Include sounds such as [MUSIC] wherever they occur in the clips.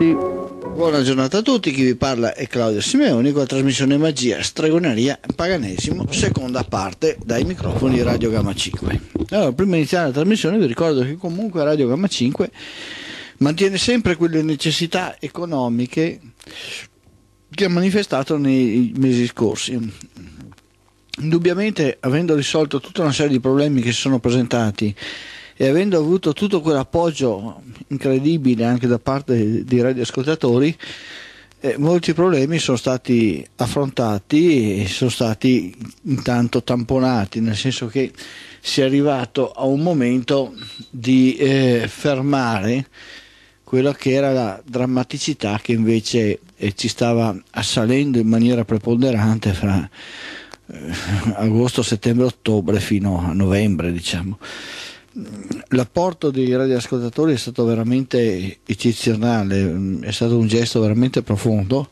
tutti. Buona giornata a tutti, chi vi parla è Claudio Simeoni con la trasmissione Magia, Stregoneria, Paganesimo, seconda parte dai microfoni di Radio Gamma 5. Allora, prima di iniziare la trasmissione vi ricordo che comunque Radio Gamma 5 mantiene sempre quelle necessità economiche che ha manifestato nei mesi scorsi. Indubbiamente, avendo risolto tutta una serie di problemi che si sono presentati e avendo avuto tutto quell'appoggio incredibile anche da parte di radioascoltatori, eh, molti problemi sono stati affrontati e sono stati intanto tamponati, nel senso che si è arrivato a un momento di eh, fermare quella che era la drammaticità che invece eh, ci stava assalendo in maniera preponderante fra eh, agosto, settembre, ottobre fino a novembre, diciamo l'apporto dei radioascoltatori è stato veramente eccezionale, mm, è stato un gesto veramente profondo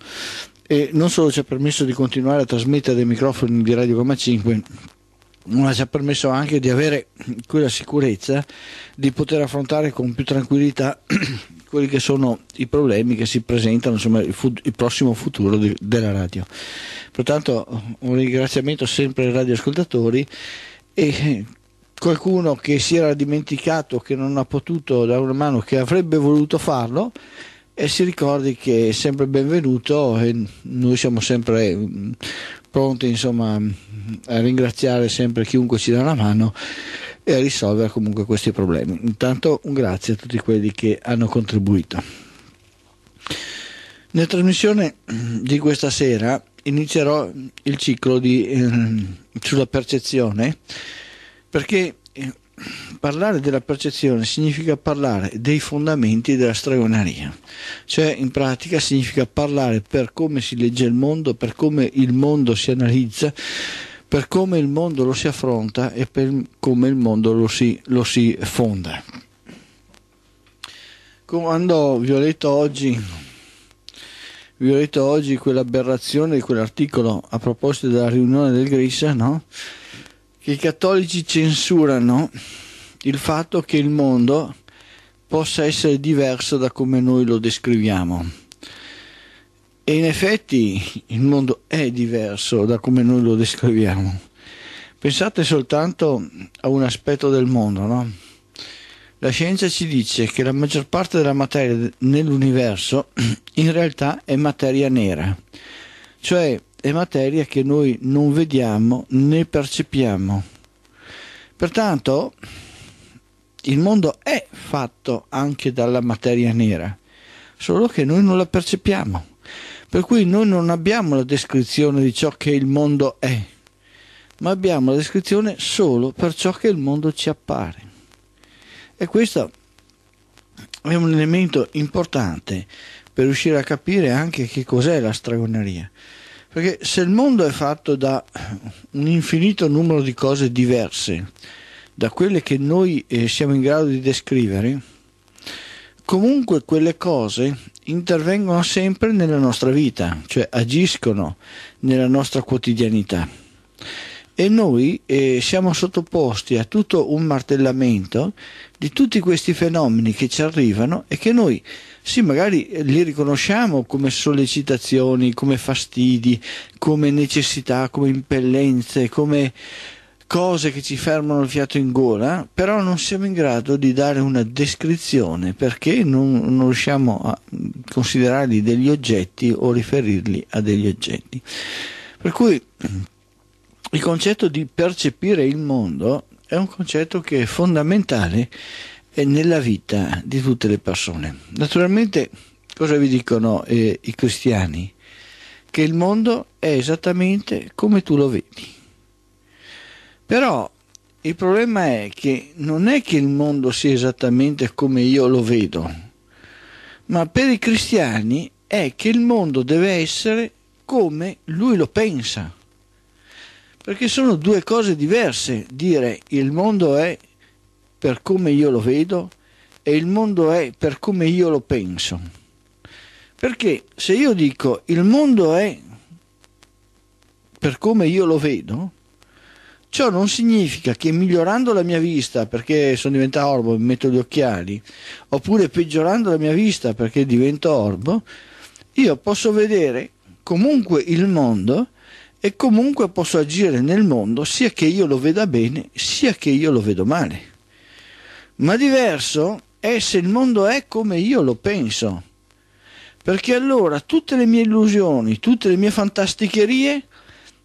e non solo ci ha permesso di continuare a trasmettere dei microfoni di Radio Goma 5, ma ci ha permesso anche di avere quella sicurezza di poter affrontare con più tranquillità [CLEARS THROAT] quelli che sono i problemi che si presentano, insomma il, fu- il prossimo futuro di- della radio. Pertanto un ringraziamento sempre ai radioascoltatori e qualcuno che si era dimenticato che non ha potuto dare una mano, che avrebbe voluto farlo e si ricordi che è sempre benvenuto e noi siamo sempre mm, pronti insomma, a ringraziare sempre chiunque ci dà una mano e a risolvere comunque questi problemi. Intanto un grazie a tutti quelli che hanno contribuito. Nella trasmissione di questa sera inizierò il ciclo di, eh, sulla percezione perché eh, parlare della percezione significa parlare dei fondamenti della stregoneria, cioè in pratica significa parlare per come si legge il mondo, per come il mondo si analizza, per come il mondo lo si affronta e per come il mondo lo si, lo si fonda. Comandò Violetto oggi, Violetto oggi quell'aberrazione di quell'articolo a proposito della riunione del Grissa, no? che i cattolici censurano il fatto che il mondo possa essere diverso da come noi lo descriviamo. E in effetti il mondo è diverso da come noi lo descriviamo. Pensate soltanto a un aspetto del mondo, no? La scienza ci dice che la maggior parte della materia nell'universo [CLEARS THROAT] in realtà è materia nera, cioè è materia che noi non vediamo né percepiamo. Pertanto il mondo è fatto anche dalla materia nera, solo che noi non la percepiamo. Per cui noi non abbiamo la descrizione di ciò che il mondo è, ma abbiamo la descrizione solo per ciò che il mondo ci appare. E questo è un elemento importante per riuscire a capire anche che cos'è la stragoneria. Perché se il mondo è fatto da un infinito numero di cose diverse, da quelle che noi eh, siamo in grado di descrivere, comunque quelle cose intervengono sempre nella nostra vita, cioè agiscono nella nostra quotidianità e noi eh, siamo sottoposti a tutto un martellamento di tutti questi fenomeni che ci arrivano e che noi sì magari eh, li riconosciamo come sollecitazioni, come fastidi, come necessità, come impellenze, come cose che ci fermano il fiato in gola, però non siamo in grado di dare una descrizione perché non, non riusciamo a mm, considerarli degli oggetti o riferirli a degli oggetti. Per cui il concetto di percepire il mondo è un concetto che è fondamentale eh, nella vita di tutte le persone. Naturalmente, cosa vi dicono eh, i cristiani? Che il mondo è esattamente come tu lo vedi. Però il problema è che non è che il mondo sia esattamente come io lo vedo, ma per i cristiani è che il mondo deve essere come lui lo pensa perché sono due cose diverse dire il mondo è per come io lo vedo e il mondo è per come io lo penso. Perché se io dico il mondo è per come io lo vedo, ciò non significa che migliorando la mia vista perché sono diventato orbo e metto gli occhiali, oppure peggiorando la mia vista perché divento orbo, io posso vedere comunque il mondo e comunque posso agire nel mondo sia che io lo veda bene sia che io lo vedo male. Ma diverso è se il mondo è come io lo penso, perché allora tutte le mie illusioni, tutte le mie fantasticherie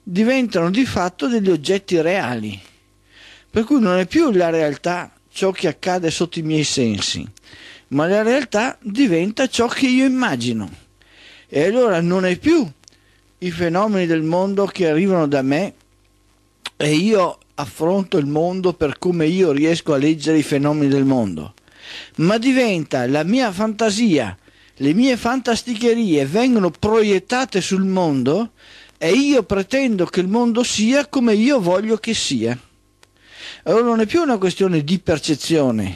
diventano di fatto degli oggetti reali, per cui non è più la realtà ciò che accade sotto i miei sensi, ma la realtà diventa ciò che io immagino. E allora non è più i fenomeni del mondo che arrivano da me e io affronto il mondo per come io riesco a leggere i fenomeni del mondo, ma diventa la mia fantasia, le mie fantasticherie vengono proiettate sul mondo e io pretendo che il mondo sia come io voglio che sia. Allora non è più una questione di percezione,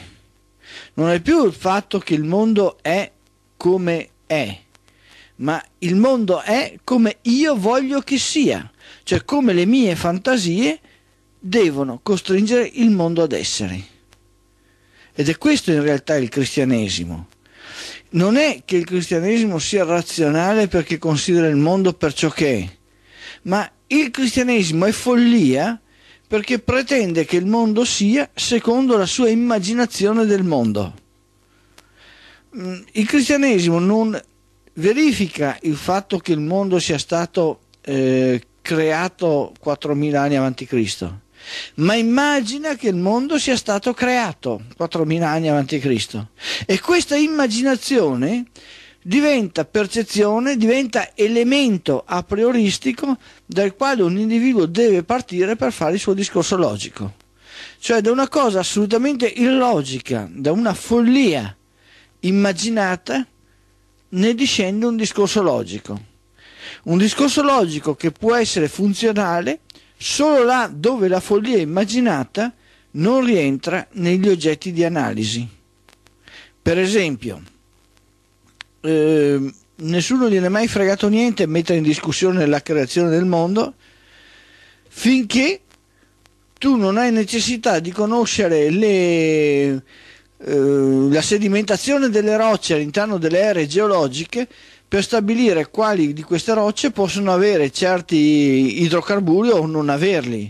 non è più il fatto che il mondo è come è ma il mondo è come io voglio che sia, cioè come le mie fantasie devono costringere il mondo ad essere. Ed è questo in realtà il cristianesimo. Non è che il cristianesimo sia razionale perché considera il mondo per ciò che è, ma il cristianesimo è follia perché pretende che il mondo sia secondo la sua immaginazione del mondo. Mm, il cristianesimo non verifica il fatto che il mondo sia stato eh, creato 4.000 anni avanti Cristo, ma immagina che il mondo sia stato creato 4.000 anni avanti Cristo. E questa immaginazione diventa percezione, diventa elemento a prioristico dal quale un individuo deve partire per fare il suo discorso logico. Cioè da una cosa assolutamente illogica, da una follia immaginata, ne discende un discorso logico. Un discorso logico che può essere funzionale solo là dove la follia immaginata non rientra negli oggetti di analisi. Per esempio, eh, nessuno gliene è mai fregato niente a mettere in discussione la creazione del mondo finché tu non hai necessità di conoscere le eh, la sedimentazione delle rocce all'interno delle aree geologiche per stabilire quali di queste rocce possono avere certi idrocarburi o non averli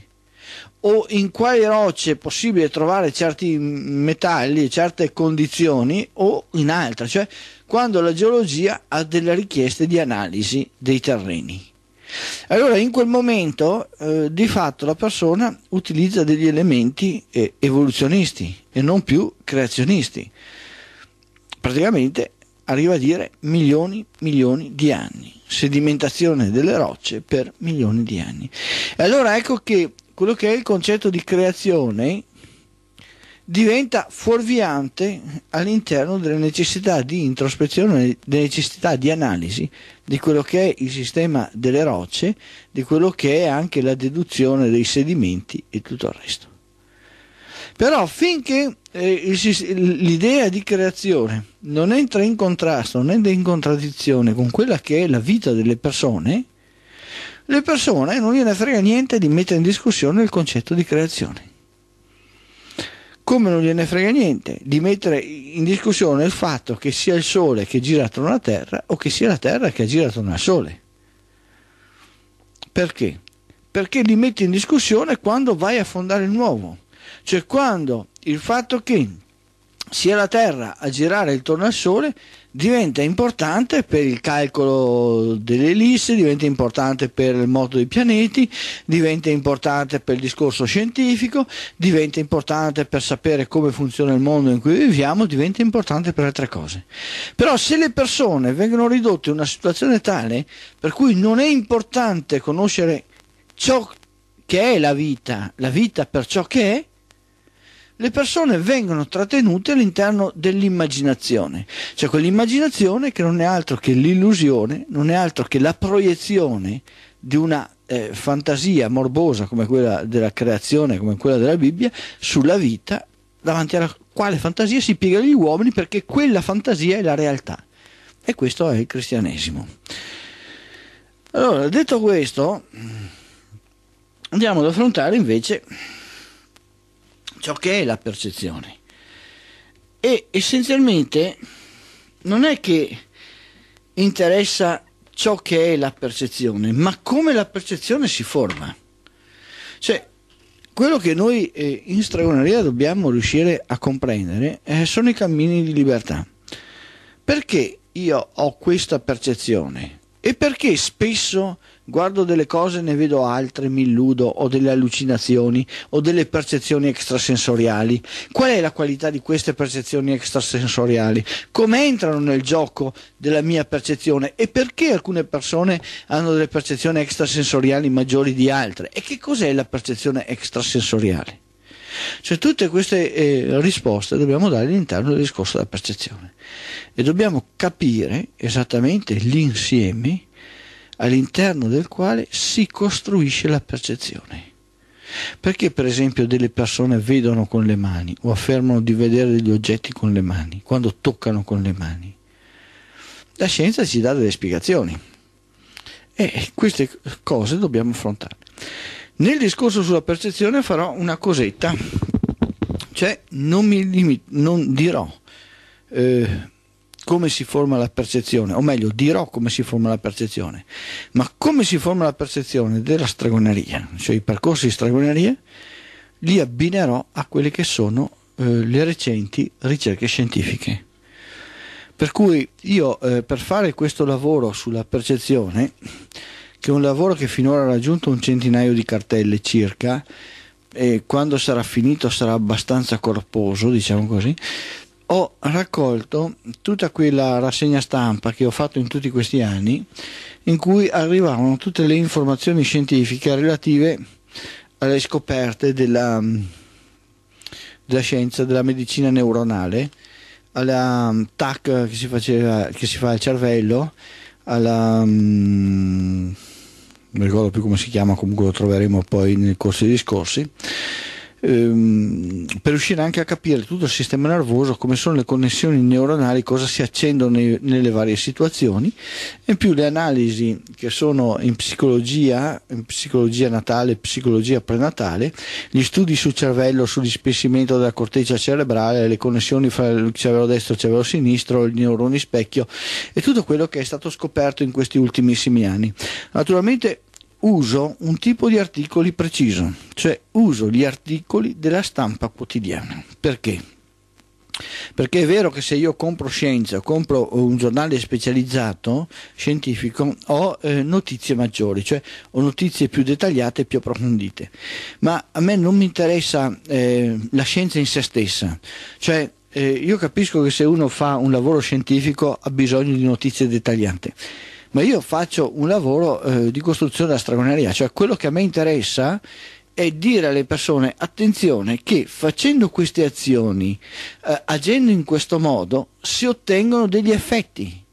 o in quali rocce è possibile trovare certi metalli, certe condizioni o in altre, cioè quando la geologia ha delle richieste di analisi dei terreni. Allora in quel momento eh, di fatto la persona utilizza degli elementi eh, evoluzionisti e non più creazionisti. Praticamente arriva a dire milioni, milioni di anni, sedimentazione delle rocce per milioni di anni. E allora ecco che quello che è il concetto di creazione diventa fuorviante all'interno delle necessità di introspezione, delle necessità di analisi di quello che è il sistema delle rocce, di quello che è anche la deduzione dei sedimenti e tutto il resto. Però finché eh, l'idea di creazione non entra in contrasto, non entra in contraddizione con quella che è la vita delle persone, le persone non gliene frega niente di mettere in discussione il concetto di creazione come non gliene frega niente di mettere in discussione il fatto che sia il Sole che gira attorno alla Terra o che sia la Terra che gira attorno al Sole. Perché? Perché li metti in discussione quando vai a fondare il nuovo, cioè quando il fatto che sia la Terra a girare intorno al Sole diventa importante per il calcolo delle dell'elisse, diventa importante per il moto dei pianeti, diventa importante per il discorso scientifico, diventa importante per sapere come funziona il mondo in cui viviamo, diventa importante per altre cose. Però se le persone vengono ridotte in una situazione tale per cui non è importante conoscere ciò che è la vita, la vita per ciò che è, le persone vengono trattenute all'interno dell'immaginazione, cioè quell'immaginazione che non è altro che l'illusione, non è altro che la proiezione di una eh, fantasia morbosa come quella della creazione, come quella della Bibbia, sulla vita davanti alla quale fantasia si piegano gli uomini perché quella fantasia è la realtà. E questo è il cristianesimo. Allora, detto questo, andiamo ad affrontare invece ciò che è la percezione. E essenzialmente non è che interessa ciò che è la percezione, ma come la percezione si forma. Cioè, quello che noi eh, in stregoneria dobbiamo riuscire a comprendere eh, sono i cammini di libertà. Perché io ho questa percezione e perché spesso guardo delle cose e ne vedo altre, mi illudo, ho delle allucinazioni, ho delle percezioni extrasensoriali. Qual è la qualità di queste percezioni extrasensoriali? Come entrano nel gioco della mia percezione e perché alcune persone hanno delle percezioni extrasensoriali maggiori di altre? E che cos'è la percezione extrasensoriale? Cioè tutte queste eh, risposte dobbiamo dare all'interno del discorso della percezione e dobbiamo capire esattamente l'insieme all'interno del quale si costruisce la percezione. Perché per esempio delle persone vedono con le mani o affermano di vedere degli oggetti con le mani, quando toccano con le mani? La scienza ci dà delle spiegazioni e queste cose dobbiamo affrontare. Nel discorso sulla percezione farò una cosetta, cioè non mi limito, non dirò... Eh, come si forma la percezione, o meglio dirò come si forma la percezione, ma come si forma la percezione della stregoneria, cioè i percorsi di stregoneria, li abbinerò a quelle che sono eh, le recenti ricerche scientifiche. Per cui io eh, per fare questo lavoro sulla percezione, che è un lavoro che finora ha raggiunto un centinaio di cartelle circa, e quando sarà finito sarà abbastanza corposo, diciamo così, ho raccolto tutta quella rassegna stampa che ho fatto in tutti questi anni, in cui arrivavano tutte le informazioni scientifiche relative alle scoperte della, della scienza della medicina neuronale, alla mm, TAC che si, faceva, che si fa al cervello, alla... Mm, non ricordo più come si chiama, comunque lo troveremo poi nel corso dei discorsi ehm, per riuscire anche a capire tutto il sistema nervoso, come sono le connessioni neuronali, cosa si accendono nei, nelle varie situazioni. E In più le analisi che sono in psicologia, in psicologia natale, psicologia prenatale, gli studi sul cervello, sull'ispessimento della corteccia cerebrale, le connessioni fra il cervello destro e il cervello sinistro, i neuroni specchio e tutto quello che è stato scoperto in questi ultimissimi anni. Naturalmente uso un tipo di articoli preciso, cioè uso gli articoli della stampa quotidiana. Perché? Perché è vero che se io compro scienza, compro un giornale specializzato, scientifico, ho eh, notizie maggiori, cioè ho notizie più dettagliate e più approfondite. Ma a me non mi interessa eh, la scienza in se stessa, cioè eh, io capisco che se uno fa un lavoro scientifico ha bisogno di notizie dettagliate ma io faccio un lavoro eh, di costruzione della stragoneria, cioè quello che a me interessa è dire alle persone attenzione che facendo queste azioni, eh, agendo in questo modo, si ottengono degli effetti.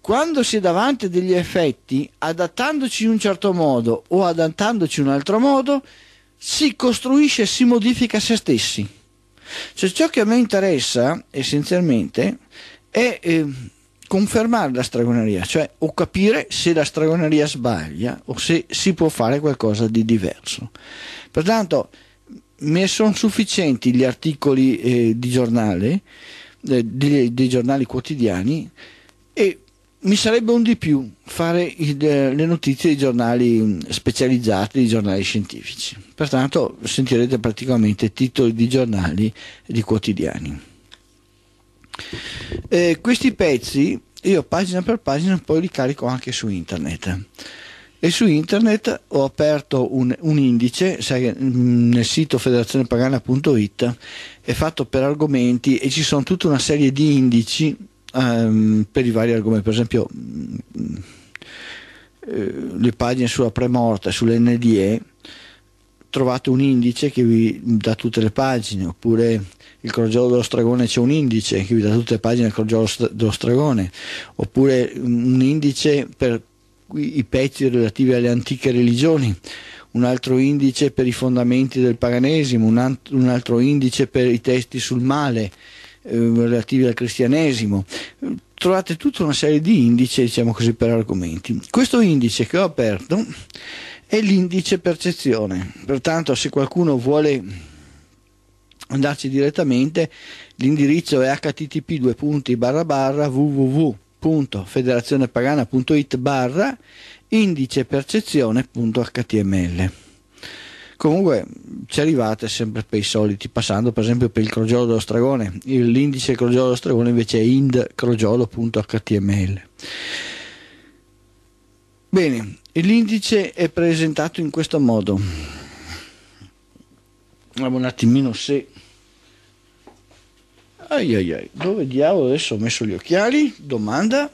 Quando si è davanti a degli effetti, adattandoci in un certo modo o adattandoci in un altro modo, si costruisce e si modifica se stessi. Cioè ciò che a me interessa essenzialmente è... Eh, confermare la stregoneria, cioè o capire se la stregoneria sbaglia o se si può fare qualcosa di diverso. Pertanto mi sono sufficienti gli articoli eh, di giornale, eh, di, di giornali quotidiani e mi sarebbe un di più fare il, eh, le notizie dei giornali mm, specializzati, dei giornali scientifici. Pertanto sentirete praticamente titoli di giornali di quotidiani. Eh, questi pezzi io pagina per pagina poi li carico anche su internet e su internet ho aperto un, un indice sai, mm, nel sito federazionepagana.it è fatto per argomenti e ci sono tutta una serie di indici um, per i vari argomenti per esempio mh, mm, mm, eh, mh, le pagine sulla premorta sull'NDE trovate un indice che vi dà tutte le pagine, oppure il crogiolo dello stragone c'è un indice che vi dà tutte le pagine del crogiolo dello stragone, oppure un indice per i pezzi relativi alle antiche religioni, un altro indice per i fondamenti del paganesimo, un altro indice per i testi sul male eh, relativi al cristianesimo. Trovate tutta una serie di indici, diciamo così, per argomenti. Questo indice che ho aperto e l'indice percezione. Pertanto se qualcuno vuole andarci direttamente l'indirizzo è http www.federazionepagana.it barra indice percezione.html comunque ci arrivate sempre per i soliti passando per esempio per il crogiolo dello stragone, l'indice crogiolo dello stragone invece è indcrogiolo.html bene L'indice è presentato in questo modo. Un attimino se... Ai ai ai, dove diavolo adesso ho messo gli occhiali? Domanda.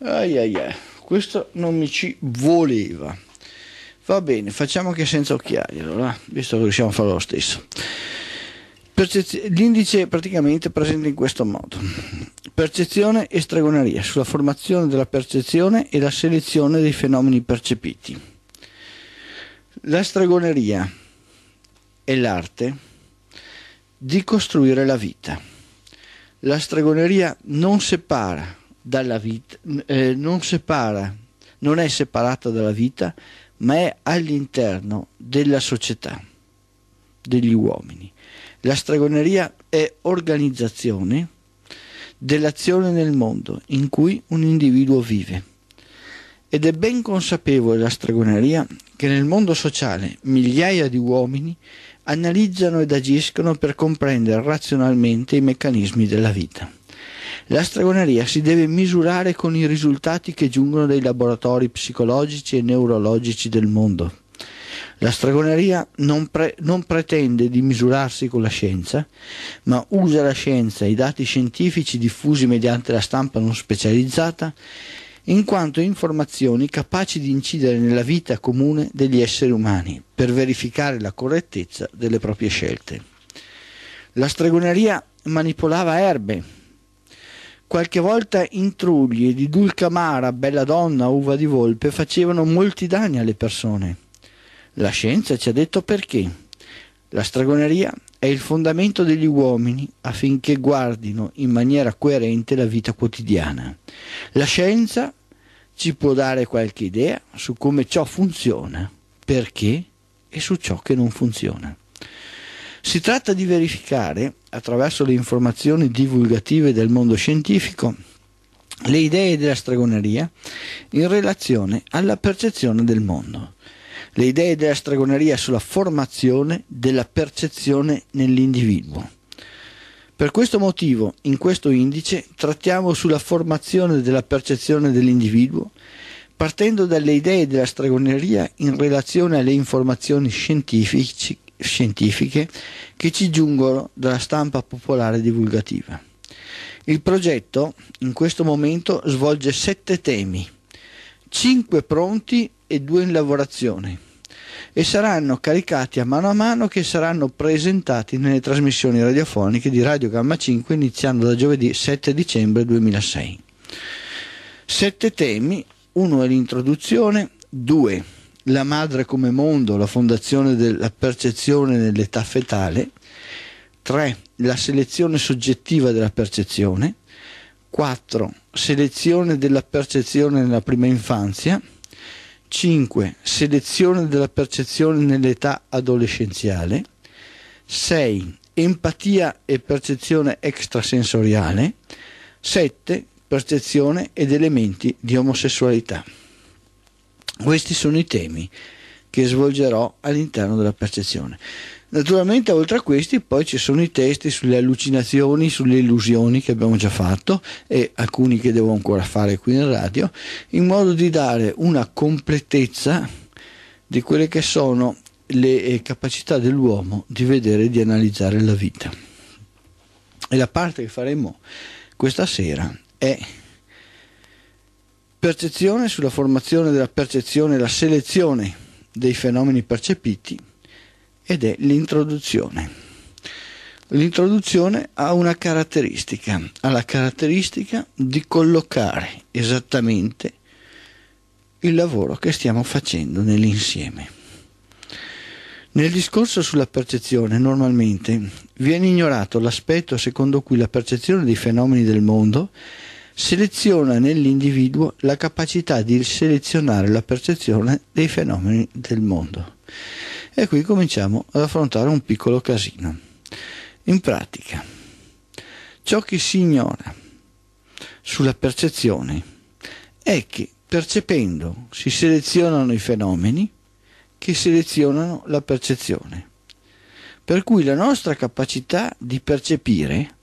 Ai ai ai, questo non mi ci voleva. Va bene, facciamo anche senza occhiali, allora, visto che riusciamo a fare lo stesso. Percez- l'indice praticamente presente in questo modo. Percezione e stregoneria sulla formazione della percezione e la selezione dei fenomeni percepiti. La stregoneria è l'arte di costruire la vita. La stregoneria non separa dalla vita, eh, non separa, non è separata dalla vita, ma è all'interno della società degli uomini. La stregoneria è organizzazione dell'azione nel mondo in cui un individuo vive. Ed è ben consapevole la stregoneria che nel mondo sociale migliaia di uomini analizzano ed agiscono per comprendere razionalmente i meccanismi della vita. La stregoneria si deve misurare con i risultati che giungono dai laboratori psicologici e neurologici del mondo la stregoneria non, pre- non pretende di misurarsi con la scienza, ma usa la scienza e i dati scientifici diffusi mediante la stampa non specializzata in quanto informazioni capaci di incidere nella vita comune degli esseri umani per verificare la correttezza delle proprie scelte. La stregoneria manipolava erbe, qualche volta intrugli di dulcamara, bella donna, uva di volpe facevano molti danni alle persone. La scienza ci ha detto perché. La stragoneria è il fondamento degli uomini affinché guardino in maniera coerente la vita quotidiana. La scienza ci può dare qualche idea su come ciò funziona, perché e su ciò che non funziona. Si tratta di verificare, attraverso le informazioni divulgative del mondo scientifico, le idee della stragoneria in relazione alla percezione del mondo le idee della stregoneria sulla formazione della percezione nell'individuo. Per questo motivo, in questo indice, trattiamo sulla formazione della percezione dell'individuo partendo dalle idee della stregoneria in relazione alle informazioni scientifiche che ci giungono dalla stampa popolare divulgativa. Il progetto in questo momento svolge sette temi 5 pronti e 2 in lavorazione e saranno caricati a mano a mano che saranno presentati nelle trasmissioni radiofoniche di Radio Gamma 5 iniziando da giovedì 7 dicembre 2006. Sette temi, uno è l'introduzione, due la madre come mondo, la fondazione della percezione nell'età fetale, tre la selezione soggettiva della percezione, 4. Selezione della percezione nella prima infanzia. 5. Selezione della percezione nell'età adolescenziale. 6. Empatia e percezione extrasensoriale. 7. Percezione ed elementi di omosessualità. Questi sono i temi che svolgerò all'interno della percezione. Naturalmente oltre a questi poi ci sono i testi sulle allucinazioni, sulle illusioni che abbiamo già fatto e alcuni che devo ancora fare qui in radio, in modo di dare una completezza di quelle che sono le eh, capacità dell'uomo di vedere e di analizzare la vita. E la parte che faremo questa sera è percezione sulla formazione della percezione, la selezione dei fenomeni percepiti ed è l'introduzione. L'introduzione ha una caratteristica, ha la caratteristica di collocare esattamente il lavoro che stiamo facendo nell'insieme. Nel discorso sulla percezione normalmente viene ignorato l'aspetto secondo cui la percezione dei fenomeni del mondo seleziona nell'individuo la capacità di selezionare la percezione dei fenomeni del mondo. E qui cominciamo ad affrontare un piccolo casino. In pratica, ciò che si ignora sulla percezione è che percependo si selezionano i fenomeni che selezionano la percezione. Per cui la nostra capacità di percepire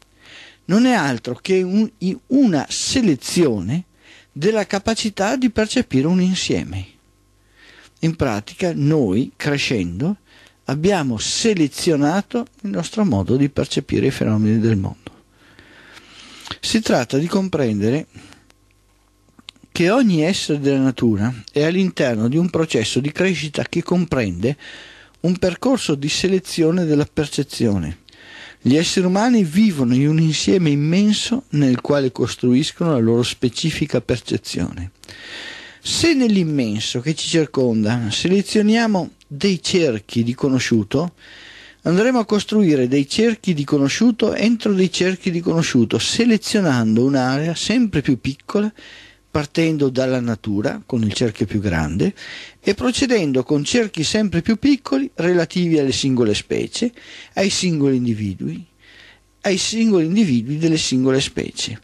non è altro che un, una selezione della capacità di percepire un insieme. In pratica noi, crescendo, abbiamo selezionato il nostro modo di percepire i fenomeni del mondo. Si tratta di comprendere che ogni essere della natura è all'interno di un processo di crescita che comprende un percorso di selezione della percezione gli esseri umani vivono in un insieme immenso nel quale costruiscono la loro specifica percezione. Se nell'immenso che ci circonda selezioniamo dei cerchi di conosciuto, andremo a costruire dei cerchi di conosciuto entro dei cerchi di conosciuto, selezionando un'area sempre più piccola partendo dalla natura con il cerchio più grande e procedendo con cerchi sempre più piccoli relativi alle singole specie, ai singoli individui, ai singoli individui delle singole specie.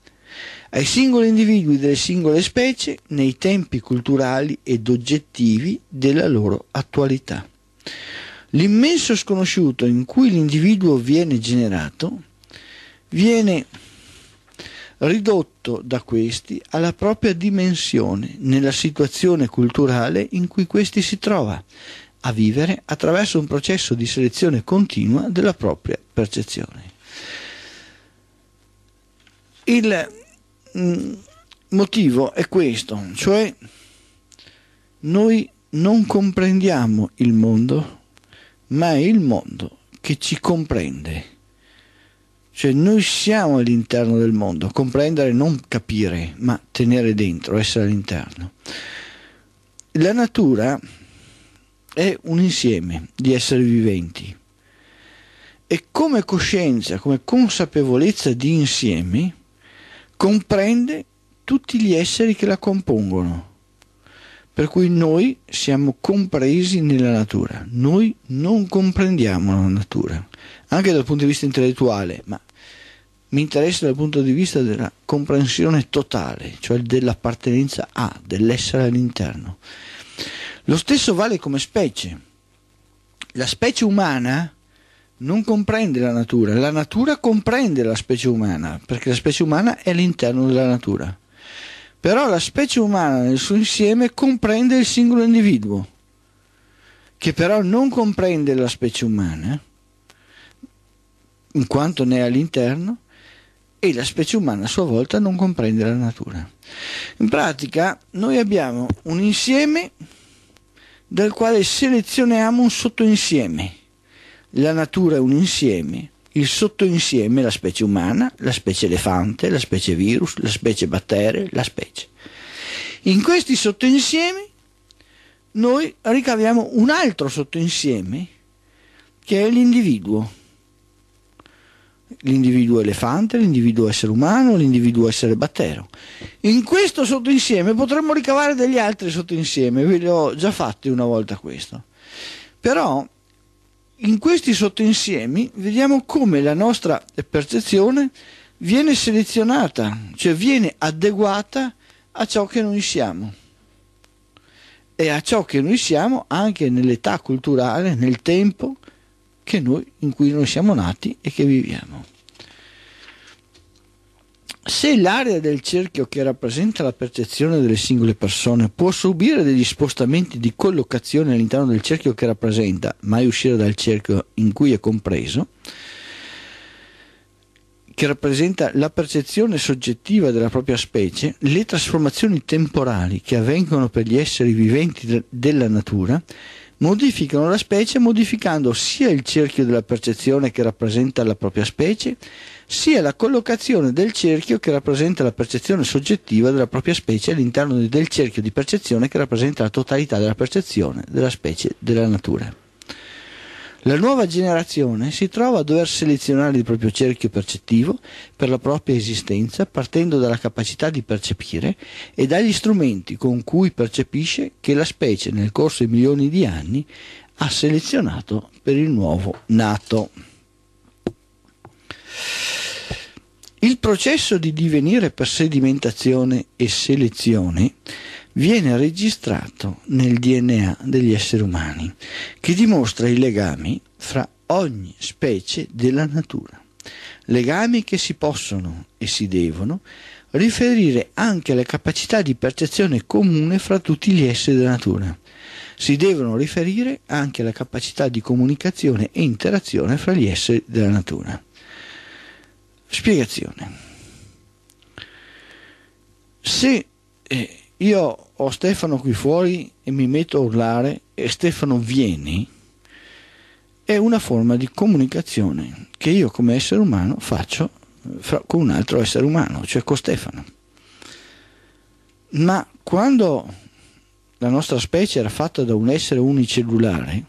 Ai singoli individui delle singole specie nei tempi culturali ed oggettivi della loro attualità. L'immenso sconosciuto in cui l'individuo viene generato viene ridotto da questi alla propria dimensione nella situazione culturale in cui questi si trova, a vivere attraverso un processo di selezione continua della propria percezione. Il mm, motivo è questo, cioè noi non comprendiamo il mondo, ma è il mondo che ci comprende. Cioè noi siamo all'interno del mondo, comprendere non capire, ma tenere dentro, essere all'interno. La natura è un insieme di esseri viventi e come coscienza, come consapevolezza di insieme, comprende tutti gli esseri che la compongono. Per cui noi siamo compresi nella natura, noi non comprendiamo la natura, anche dal punto di vista intellettuale, ma mi interessa dal punto di vista della comprensione totale, cioè dell'appartenenza a, dell'essere all'interno. Lo stesso vale come specie. La specie umana non comprende la natura, la natura comprende la specie umana, perché la specie umana è all'interno della natura. Però la specie umana nel suo insieme comprende il singolo individuo, che però non comprende la specie umana, in quanto ne è all'interno, e la specie umana a sua volta non comprende la natura. In pratica noi abbiamo un insieme dal quale selezioniamo un sottoinsieme. La natura è un insieme, il sottoinsieme è la specie umana, la specie elefante, la specie virus, la specie batteria, la specie. In questi sottoinsiemi noi ricaviamo un altro sottoinsieme che è l'individuo l'individuo elefante, l'individuo essere umano, l'individuo essere battero. In questo sottoinsieme potremmo ricavare degli altri sottoinsieme, ve li ho già fatti una volta questo. Però in questi sottoinsiemi vediamo come la nostra percezione viene selezionata, cioè viene adeguata a ciò che noi siamo e a ciò che noi siamo anche nell'età culturale, nel tempo, che noi, in cui noi siamo nati e che viviamo. Se l'area del cerchio che rappresenta la percezione delle singole persone può subire degli spostamenti di collocazione all'interno del cerchio che rappresenta, mai uscire dal cerchio in cui è compreso, che rappresenta la percezione soggettiva della propria specie, le trasformazioni temporali che avvengono per gli esseri viventi della natura modificano la specie modificando sia il cerchio della percezione che rappresenta la propria specie, sia la collocazione del cerchio che rappresenta la percezione soggettiva della propria specie all'interno del cerchio di percezione che rappresenta la totalità della percezione della specie della natura. La nuova generazione si trova a dover selezionare il proprio cerchio percettivo per la propria esistenza partendo dalla capacità di percepire e dagli strumenti con cui percepisce che la specie nel corso di milioni di anni ha selezionato per il nuovo nato. Il processo di divenire per sedimentazione e selezione viene registrato nel DNA degli esseri umani, che dimostra i legami fra ogni specie della natura. Legami che si possono e si devono riferire anche alle capacità di percezione comune fra tutti gli esseri della natura. Si devono riferire anche alla capacità di comunicazione e interazione fra gli esseri della natura. Spiegazione. Se eh, io ho Stefano qui fuori e mi metto a urlare e Stefano vieni, è una forma di comunicazione che io come essere umano faccio eh, fra, con un altro essere umano, cioè con Stefano. Ma quando la nostra specie era fatta da un essere unicellulare,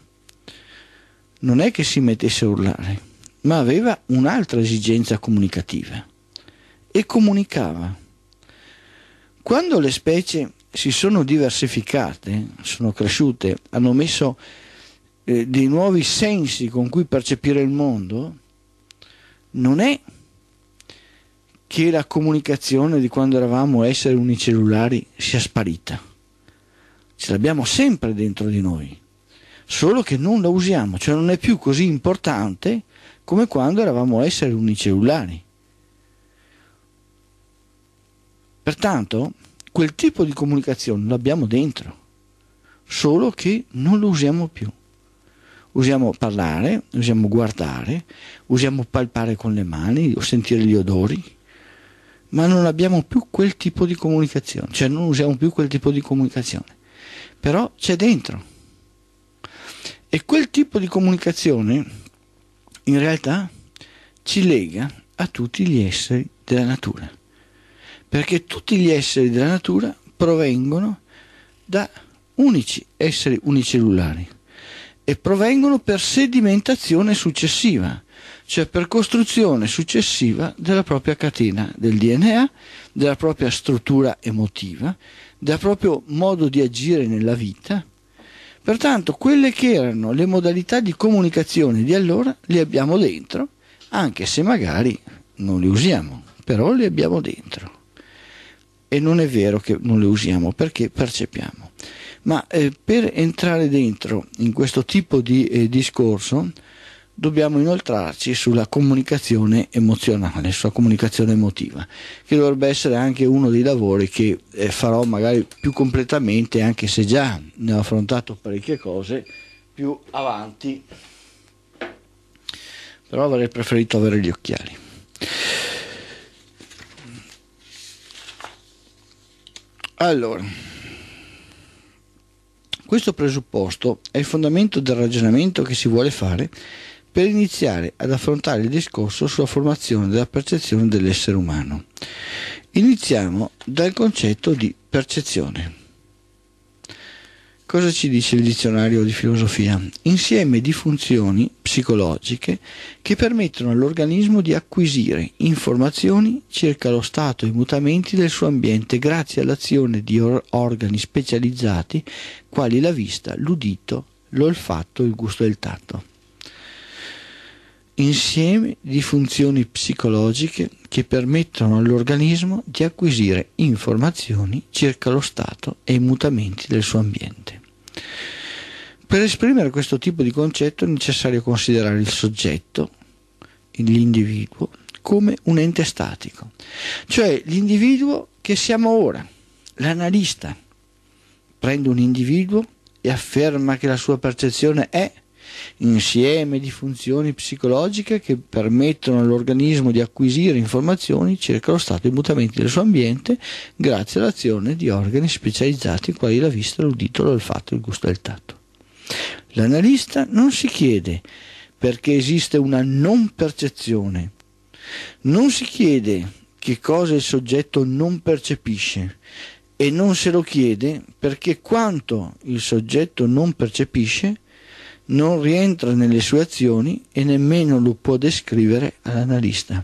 non è che si mettesse a urlare, ma aveva un'altra esigenza comunicativa e comunicava. Quando le specie si sono diversificate, sono cresciute, hanno messo eh, dei nuovi sensi con cui percepire il mondo, non è che la comunicazione di quando eravamo esseri unicellulari sia sparita. Ce l'abbiamo sempre dentro di noi, solo che non la usiamo, cioè non è più così importante come quando eravamo esseri unicellulari. Pertanto, quel tipo di comunicazione l'abbiamo dentro, solo che non lo usiamo più. Usiamo parlare, usiamo guardare, usiamo palpare con le mani o sentire gli odori, ma non abbiamo più quel tipo di comunicazione, cioè non usiamo più quel tipo di comunicazione. Però c'è dentro. E quel tipo di comunicazione in realtà ci lega a tutti gli esseri della natura perché tutti gli esseri della natura provengono da unici esseri unicellulari e provengono per sedimentazione successiva, cioè per costruzione successiva della propria catena del DNA, della propria struttura emotiva, del proprio modo di agire nella vita. Pertanto quelle che erano le modalità di comunicazione di allora le abbiamo dentro, anche se magari non le usiamo, però le abbiamo dentro e non è vero che non le usiamo perché percepiamo. Ma eh, per entrare dentro in questo tipo di eh, discorso dobbiamo inoltrarci sulla comunicazione emozionale, sulla comunicazione emotiva, che dovrebbe essere anche uno dei lavori che eh, farò magari più completamente, anche se già ne ho affrontato parecchie cose, più avanti. Però avrei preferito avere gli occhiali. Allora, questo presupposto è il fondamento del ragionamento che si vuole fare per iniziare ad affrontare il discorso sulla formazione della percezione dell'essere umano. Iniziamo dal concetto di percezione. Cosa ci dice il dizionario di filosofia? Insieme di funzioni psicologiche che permettono all'organismo di acquisire informazioni circa lo stato e i mutamenti del suo ambiente grazie all'azione di or organi specializzati quali la vista, l'udito, l'olfatto, il gusto e il tatto insieme di funzioni psicologiche che permettono all'organismo di acquisire informazioni circa lo stato e i mutamenti del suo ambiente. Per esprimere questo tipo di concetto è necessario considerare il soggetto, l'individuo, come un ente statico, cioè l'individuo che siamo ora. L'analista prende un individuo e afferma che la sua percezione è insieme di funzioni psicologiche che permettono all'organismo di acquisire informazioni circa lo stato e i mutamenti del suo ambiente grazie all'azione di organi specializzati quali la vista, l'udito, l'olfatto, il gusto e il tatto. L'analista non si chiede perché esiste una non percezione, non si chiede che cosa il soggetto non percepisce e non se lo chiede perché quanto il soggetto non percepisce non rientra nelle sue azioni e nemmeno lo può descrivere all'analista.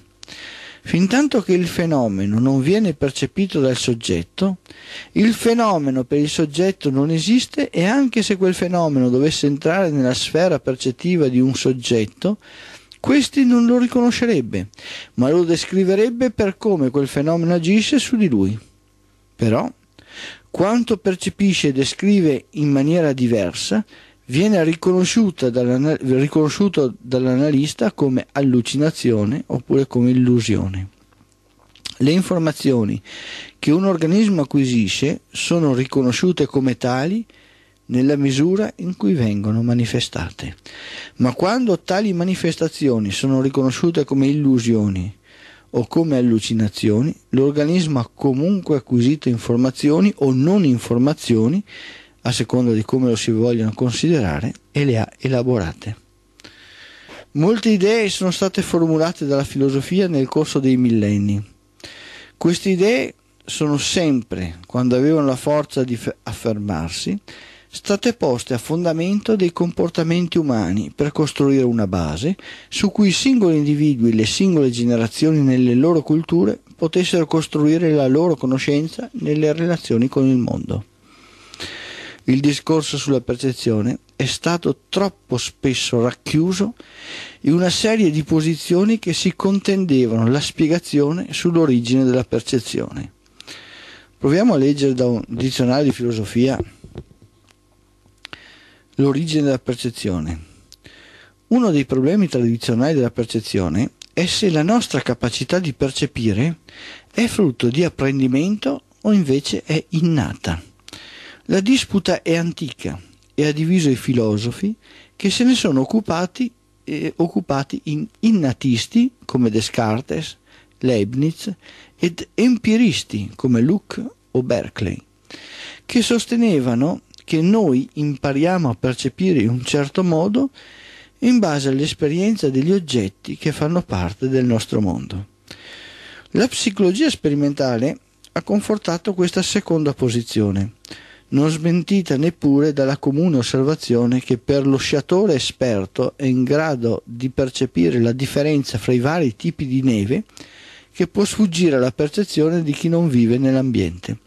Fintanto che il fenomeno non viene percepito dal soggetto, il fenomeno per il soggetto non esiste e anche se quel fenomeno dovesse entrare nella sfera percettiva di un soggetto, questi non lo riconoscerebbe, ma lo descriverebbe per come quel fenomeno agisce su di lui. Però, quanto percepisce e descrive in maniera diversa viene riconosciuta dall'anal- riconosciuto dall'analista come allucinazione oppure come illusione. Le informazioni che un organismo acquisisce sono riconosciute come tali nella misura in cui vengono manifestate. Ma quando tali manifestazioni sono riconosciute come illusioni o come allucinazioni, l'organismo ha comunque acquisito informazioni o non informazioni a seconda di come lo si vogliono considerare, e le ha elaborate. Molte idee sono state formulate dalla filosofia nel corso dei millenni. Queste idee sono sempre, quando avevano la forza di affermarsi, state poste a fondamento dei comportamenti umani per costruire una base su cui i singoli individui e le singole generazioni nelle loro culture potessero costruire la loro conoscenza nelle relazioni con il mondo il discorso sulla percezione è stato troppo spesso racchiuso in una serie di posizioni che si contendevano la spiegazione sull'origine della percezione. Proviamo a leggere da un dizionario di filosofia l'origine della percezione. Uno dei problemi tradizionali della percezione è se la nostra capacità di percepire è frutto di apprendimento o invece è innata. La disputa è antica e ha diviso i filosofi che se ne sono occupati, eh, occupati in innatisti come Descartes, Leibniz ed empiristi come Luke o Berkeley, che sostenevano che noi impariamo a percepire in un certo modo in base all'esperienza degli oggetti che fanno parte del nostro mondo. La psicologia sperimentale ha confortato questa seconda posizione non smentita neppure dalla comune osservazione che per lo sciatore esperto è in grado di percepire la differenza fra i vari tipi di neve che può sfuggire alla percezione di chi non vive nell'ambiente.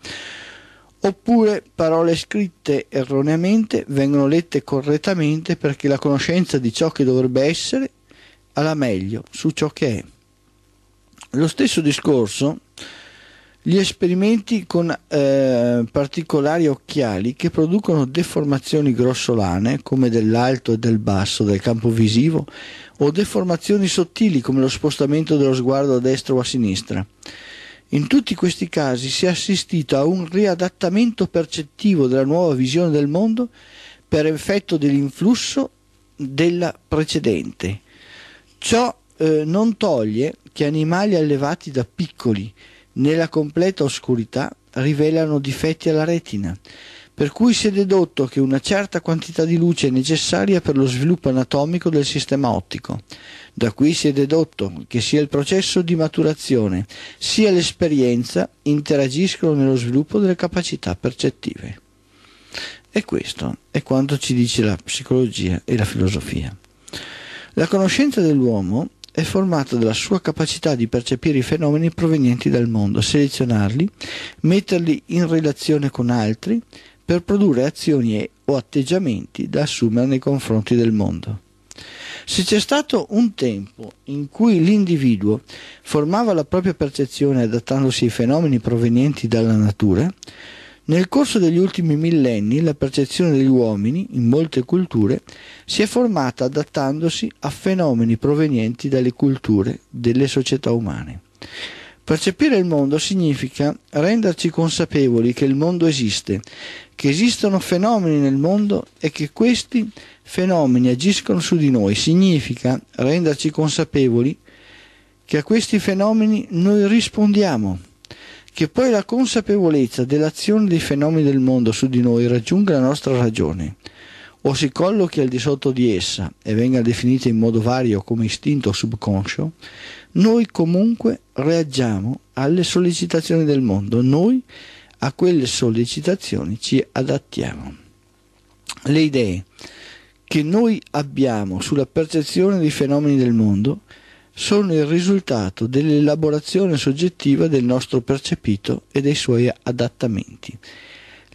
Oppure parole scritte erroneamente vengono lette correttamente perché la conoscenza di ciò che dovrebbe essere la meglio su ciò che è. Lo stesso discorso gli esperimenti con eh, particolari occhiali che producono deformazioni grossolane come dell'alto e del basso del campo visivo o deformazioni sottili come lo spostamento dello sguardo a destra o a sinistra. In tutti questi casi si è assistito a un riadattamento percettivo della nuova visione del mondo per effetto dell'influsso della precedente. Ciò eh, non toglie che animali allevati da piccoli nella completa oscurità rivelano difetti alla retina, per cui si è dedotto che una certa quantità di luce è necessaria per lo sviluppo anatomico del sistema ottico. Da qui si è dedotto che sia il processo di maturazione sia l'esperienza interagiscono nello sviluppo delle capacità percettive. E questo è quanto ci dice la psicologia e la filosofia. La conoscenza dell'uomo è formata dalla sua capacità di percepire i fenomeni provenienti dal mondo, selezionarli, metterli in relazione con altri per produrre azioni o atteggiamenti da assumere nei confronti del mondo. Se c'è stato un tempo in cui l'individuo formava la propria percezione adattandosi ai fenomeni provenienti dalla natura, nel corso degli ultimi millenni la percezione degli uomini, in molte culture, si è formata adattandosi a fenomeni provenienti dalle culture delle società umane. Percepire il mondo significa renderci consapevoli che il mondo esiste, che esistono fenomeni nel mondo e che questi fenomeni agiscono su di noi. Significa renderci consapevoli che a questi fenomeni noi rispondiamo che poi la consapevolezza dell'azione dei fenomeni del mondo su di noi raggiunga la nostra ragione, o si collochi al di sotto di essa e venga definita in modo vario come istinto o subconscio, noi comunque reagiamo alle sollecitazioni del mondo, noi a quelle sollecitazioni ci adattiamo. Le idee che noi abbiamo sulla percezione dei fenomeni del mondo sono il risultato dell'elaborazione soggettiva del nostro percepito e dei suoi adattamenti.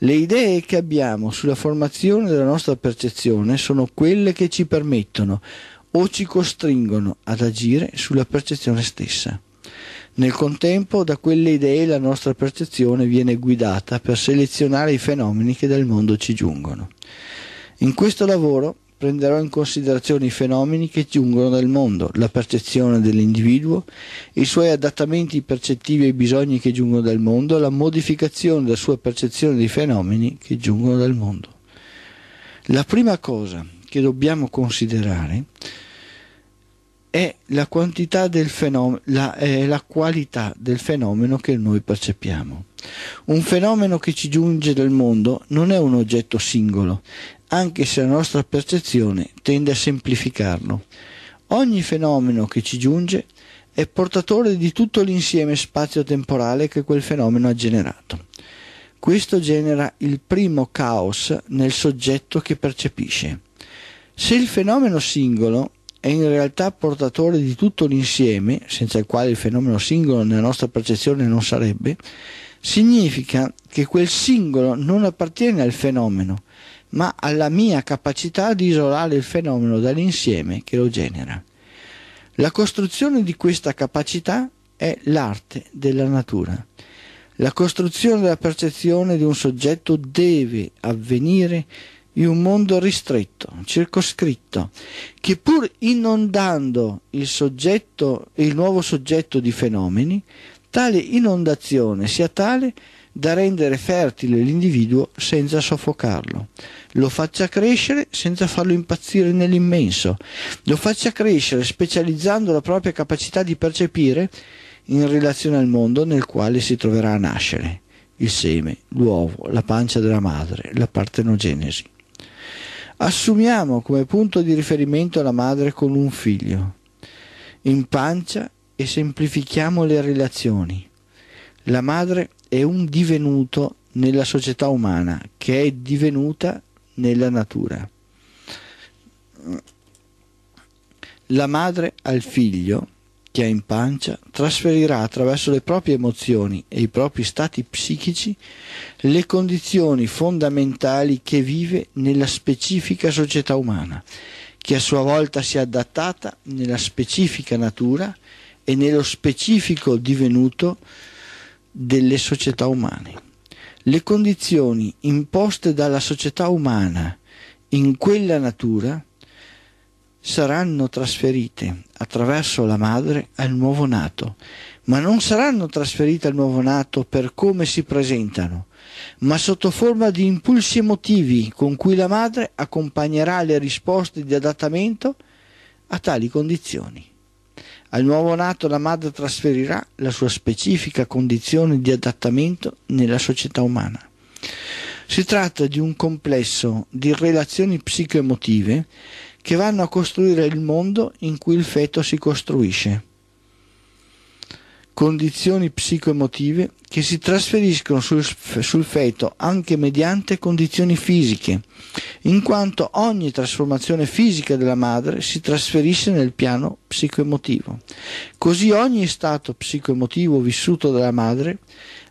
Le idee che abbiamo sulla formazione della nostra percezione sono quelle che ci permettono o ci costringono ad agire sulla percezione stessa. Nel contempo, da quelle idee la nostra percezione viene guidata per selezionare i fenomeni che dal mondo ci giungono. In questo lavoro prenderò in considerazione i fenomeni che giungono dal mondo, la percezione dell'individuo, i suoi adattamenti percettivi ai bisogni che giungono dal mondo, la modificazione della sua percezione dei fenomeni che giungono dal mondo. La prima cosa che dobbiamo considerare è la, la, eh, la qualità del fenomeno che noi percepiamo. Un fenomeno che ci giunge dal mondo non è un oggetto singolo, anche se la nostra percezione tende a semplificarlo. Ogni fenomeno che ci giunge è portatore di tutto l'insieme spazio-temporale che quel fenomeno ha generato. Questo genera il primo caos nel soggetto che percepisce. Se il fenomeno singolo è in realtà portatore di tutto l'insieme, senza il quale il fenomeno singolo nella nostra percezione non sarebbe, significa che quel singolo non appartiene al fenomeno, ma alla mia capacità di isolare il fenomeno dall'insieme che lo genera. La costruzione di questa capacità è l'arte della natura. La costruzione della percezione di un soggetto deve avvenire in un mondo ristretto, circoscritto, che pur inondando il, soggetto, il nuovo soggetto di fenomeni, tale inondazione sia tale da rendere fertile l'individuo senza soffocarlo. Lo faccia crescere senza farlo impazzire nell'immenso. Lo faccia crescere specializzando la propria capacità di percepire in relazione al mondo nel quale si troverà a nascere. Il seme, l'uovo, la pancia della madre, la partenogenesi. Assumiamo come punto di riferimento la madre con un figlio. In pancia e semplifichiamo le relazioni. La madre è un divenuto nella società umana che è divenuta nella natura. La madre al figlio che ha in pancia trasferirà attraverso le proprie emozioni e i propri stati psichici le condizioni fondamentali che vive nella specifica società umana, che a sua volta si è adattata nella specifica natura e nello specifico divenuto delle società umane. Le condizioni imposte dalla società umana in quella natura saranno trasferite attraverso la madre al nuovo nato, ma non saranno trasferite al nuovo nato per come si presentano, ma sotto forma di impulsi emotivi con cui la madre accompagnerà le risposte di adattamento a tali condizioni. Al nuovo nato la madre trasferirà la sua specifica condizione di adattamento nella società umana. Si tratta di un complesso di relazioni psicoemotive che vanno a costruire il mondo in cui il feto si costruisce condizioni psicoemotive che si trasferiscono sul, sul, feto anche mediante condizioni fisiche, in quanto ogni trasformazione fisica della madre si trasferisce nel piano psicoemotivo. Così ogni stato psicoemotivo vissuto dalla madre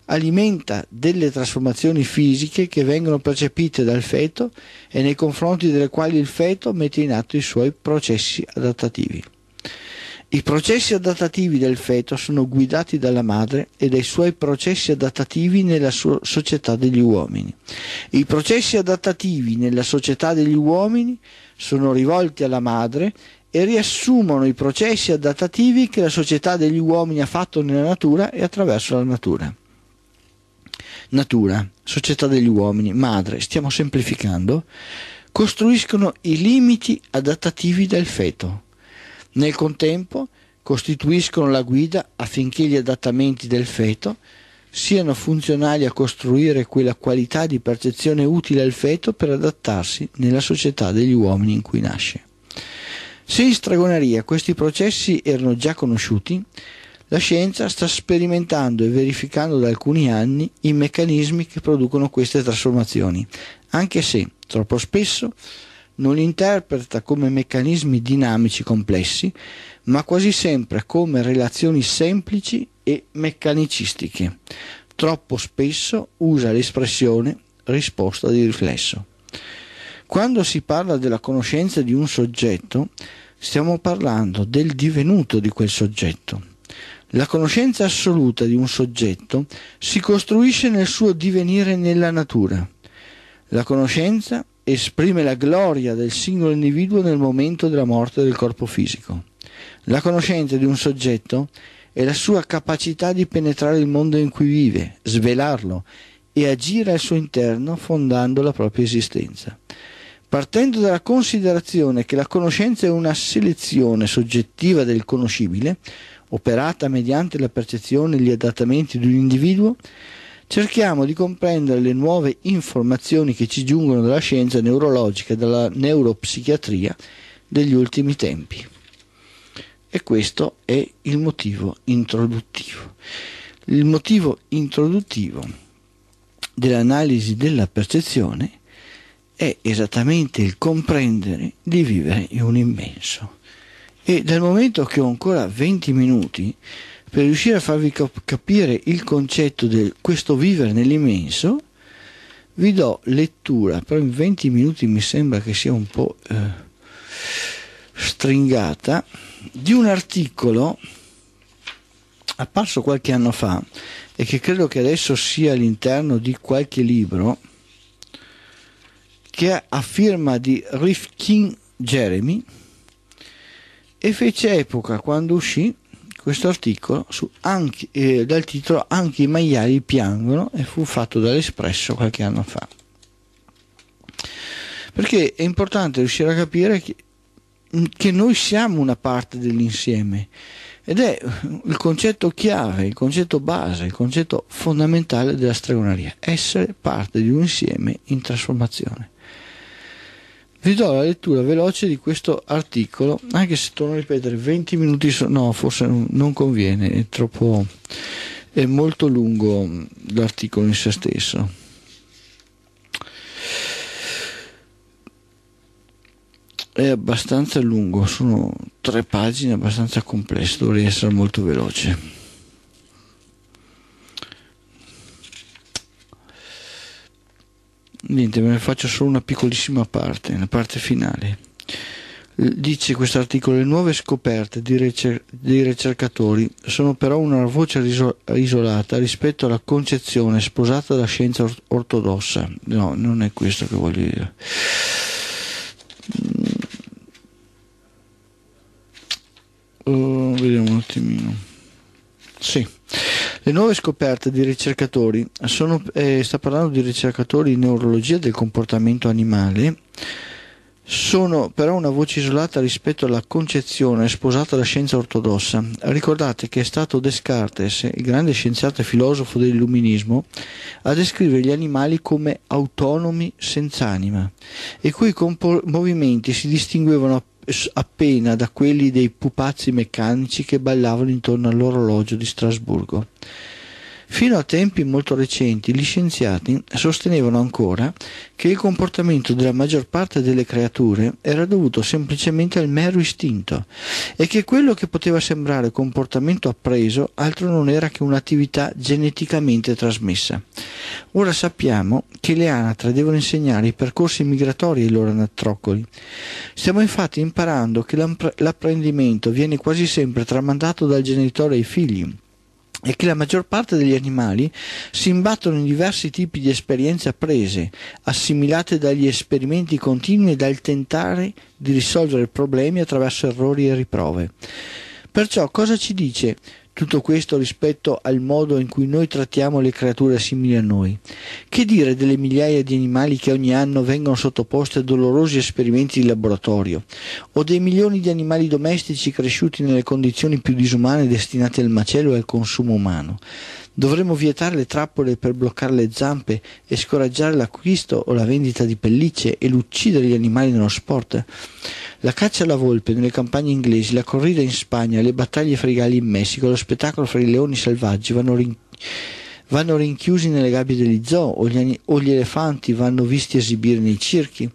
alimenta delle trasformazioni fisiche che vengono percepite dal feto e nei confronti delle quali il feto mette in atto i suoi processi adattativi. I processi adattativi del feto sono guidati dalla madre e dai suoi processi adattativi nella società degli uomini. I processi adattativi nella società degli uomini sono rivolti alla madre e riassumono i processi adattativi che la società degli uomini ha fatto nella natura e attraverso la natura. Natura, società degli uomini, madre, stiamo semplificando, costruiscono i limiti adattativi del feto nel contempo costituiscono la guida affinché gli adattamenti del feto siano funzionali a costruire quella qualità di percezione utile al feto per adattarsi nella società degli uomini in cui nasce. Se in stregoneria questi processi erano già conosciuti, la scienza sta sperimentando e verificando da alcuni anni i meccanismi che producono queste trasformazioni, anche se troppo spesso non li interpreta come meccanismi dinamici complessi, ma quasi sempre come relazioni semplici e meccanicistiche. Troppo spesso usa l'espressione risposta di riflesso. Quando si parla della conoscenza di un soggetto, stiamo parlando del divenuto di quel soggetto. La conoscenza assoluta di un soggetto si costruisce nel suo divenire nella natura. La conoscenza esprime la gloria del singolo individuo nel momento della morte del corpo fisico. La conoscenza di un soggetto è la sua capacità di penetrare il mondo in cui vive, svelarlo e agire al suo interno fondando la propria esistenza. Partendo dalla considerazione che la conoscenza è una selezione soggettiva del conoscibile, operata mediante la percezione e gli adattamenti di un individuo, cerchiamo di comprendere le nuove informazioni che ci giungono dalla scienza neurologica e dalla neuropsichiatria degli ultimi tempi. E questo è il motivo introduttivo. Il motivo introduttivo dell'analisi della percezione è esattamente il comprendere di vivere in un immenso. E dal momento che ho ancora 20 minuti, per riuscire a farvi cap- capire il concetto di questo vivere nell'immenso, vi do lettura, però in 20 minuti mi sembra che sia un po' eh, stringata, di un articolo apparso qualche anno fa e che credo che adesso sia all'interno di qualche libro che ha firma di Rifkin Jeremy e fece epoca quando uscì questo articolo su anche, eh, dal titolo Anche i maiali piangono e fu fatto dall'Espresso qualche anno fa. Perché è importante riuscire a capire che, mm, che noi siamo una parte dell'insieme ed è mm, il concetto chiave, il concetto base, il concetto fondamentale della stregoneria, essere parte di un insieme in trasformazione vi do la lettura veloce di questo articolo, anche se torno a ripetere 20 minuti, so no forse non conviene, è troppo, è molto lungo l'articolo in se stesso. È abbastanza lungo, sono tre pagine, abbastanza complesso, dovrei essere molto veloce. niente, me ne faccio solo una piccolissima parte, la parte finale. Dice questo articolo: Le nuove scoperte dei ricercatori sono però una voce isolata rispetto alla concezione sposata dalla scienza ortodossa. No, non è questo che voglio dire. Uh, vediamo un attimino. Sì. Le nuove scoperte di ricercatori, sono, eh, sta parlando di ricercatori in neurologia del comportamento animale, sono però una voce isolata rispetto alla concezione sposata dalla scienza ortodossa. Ricordate che è stato Descartes, il grande scienziato e filosofo dell'illuminismo, a descrivere gli animali come autonomi senza anima, i cui movimenti si distinguevano appena da quelli dei pupazzi meccanici che ballavano intorno all'orologio di Strasburgo. Fino a tempi molto recenti gli scienziati sostenevano ancora che il comportamento della maggior parte delle creature era dovuto semplicemente al mero istinto e che quello che poteva sembrare comportamento appreso altro non era che un'attività geneticamente trasmessa. Ora sappiamo che le anatre devono insegnare i percorsi migratori ai loro anatroccoli. Stiamo infatti imparando che l'apprendimento viene quasi sempre tramandato dal genitore ai figli è che la maggior parte degli animali si imbattono in diversi tipi di esperienze apprese, assimilate dagli esperimenti continui e dal tentare di risolvere problemi attraverso errori e riprove. Perciò cosa ci dice tutto questo rispetto al modo in cui noi trattiamo le creature simili a noi. Che dire delle migliaia di animali che ogni anno vengono sottoposti a dolorosi esperimenti di laboratorio, o dei milioni di animali domestici cresciuti nelle condizioni più disumane destinate al macello e al consumo umano? Dovremmo vietare le trappole per bloccare le zampe e scoraggiare l'acquisto o la vendita di pellicce e l'uccidere gli animali nello sport. La caccia alla volpe nelle campagne inglesi, la corrida in Spagna, le battaglie fra i frigali in Messico, lo spettacolo fra i leoni selvaggi vanno rinchiusi vanno rinchiusi nelle gabbie degli zoo o gli, o gli, elefanti vanno visti esibire nei circhi?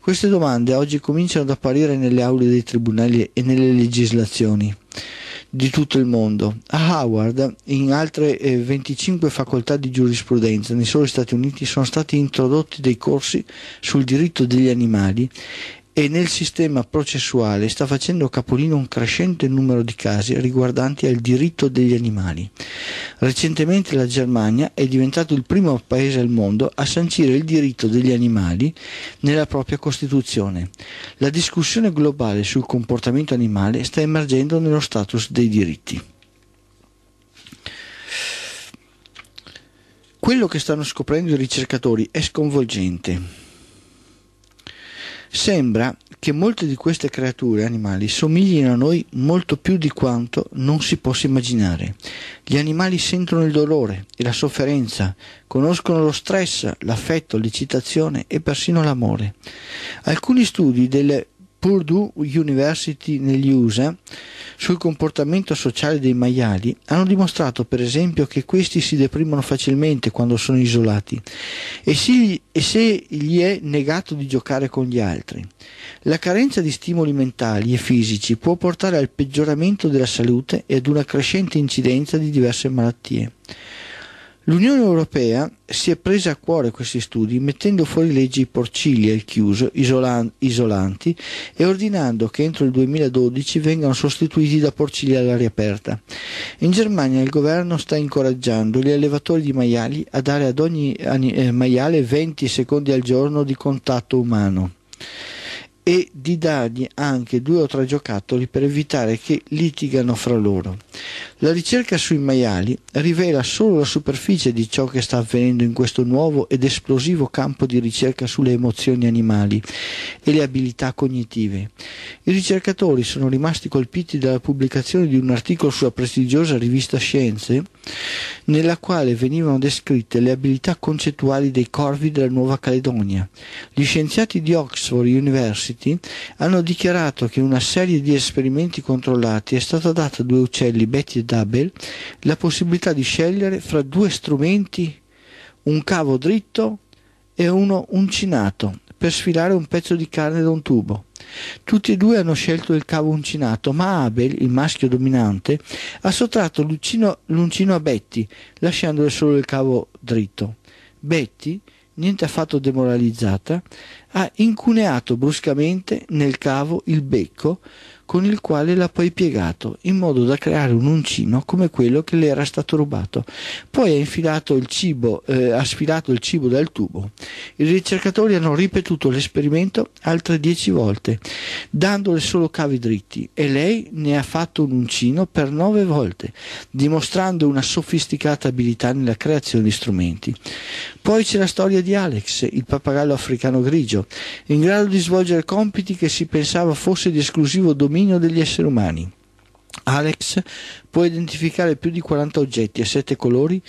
Queste domande oggi cominciano ad apparire nelle aule dei tribunali e nelle legislazioni di tutto il mondo. A Howard, in altre 25 eh, facoltà di giurisprudenza nei soli Stati Uniti sono stati introdotti dei corsi sul diritto degli animali e nel sistema processuale sta facendo capolino un crescente numero di casi riguardanti al diritto degli animali. Recentemente la Germania è diventato il primo paese al mondo a sancire il diritto degli animali nella propria Costituzione. La discussione globale sul comportamento animale sta emergendo nello status dei diritti. Quello che stanno scoprendo i ricercatori è sconvolgente. Sembra che molte di queste creature animali somiglino a noi molto più di quanto non si possa immaginare. Gli animali sentono il dolore e la sofferenza, conoscono lo stress, l'affetto, l'eccitazione e persino l'amore. Alcuni studi del Purdue University negli USA sul comportamento sociale dei maiali hanno dimostrato per esempio che questi si deprimono facilmente quando sono isolati e, si, e se gli è negato di giocare con gli altri. La carenza di stimoli mentali e fisici può portare al peggioramento della salute e ad una crescente incidenza di diverse malattie. L'Unione Europea si è presa a cuore questi studi mettendo fuori legge i porcili al chiuso, isolan- isolanti, e ordinando che entro il 2012 vengano sostituiti da porcili all'aria aperta. In Germania il governo sta incoraggiando gli allevatori di maiali a dare ad ogni eh, maiale 20 secondi al giorno di contatto umano e di dargli anche due o tre giocattoli per evitare che litigano fra loro. La ricerca sui maiali rivela solo la superficie di ciò che sta avvenendo in questo nuovo ed esplosivo campo di ricerca sulle emozioni animali e le abilità cognitive. I ricercatori sono rimasti colpiti dalla pubblicazione di un articolo sulla prestigiosa rivista Scienze nella quale venivano descritte le abilità concettuali dei corvi della Nuova Caledonia. Gli scienziati di Oxford University hanno dichiarato che in una serie di esperimenti controllati è stata data a due uccelli, Betty e Dabel, la possibilità di scegliere fra due strumenti, un cavo dritto e uno uncinato, per sfilare un pezzo di carne da un tubo. Tutti e due hanno scelto il cavo uncinato, ma Abel, il maschio dominante, ha sottratto l'uncino, l'uncino a Betty, lasciandole solo il cavo dritto. Betty, niente affatto demoralizzata, ha incuneato bruscamente nel cavo il becco con il quale l'ha poi piegato, in modo da creare un uncino come quello che le era stato rubato. Poi ha infilato il cibo, eh, ha sfilato il cibo dal tubo. I ricercatori hanno ripetuto l'esperimento altre dieci volte, dandole solo cavi dritti, e lei ne ha fatto un uncino per nove volte, dimostrando una sofisticata abilità nella creazione di strumenti. Poi c'è la storia di Alex, il pappagallo africano grigio, in grado di svolgere compiti che si pensava fosse di esclusivo dominio dominio degli esseri umani. Alex può identificare più di 40 oggetti a 7 colori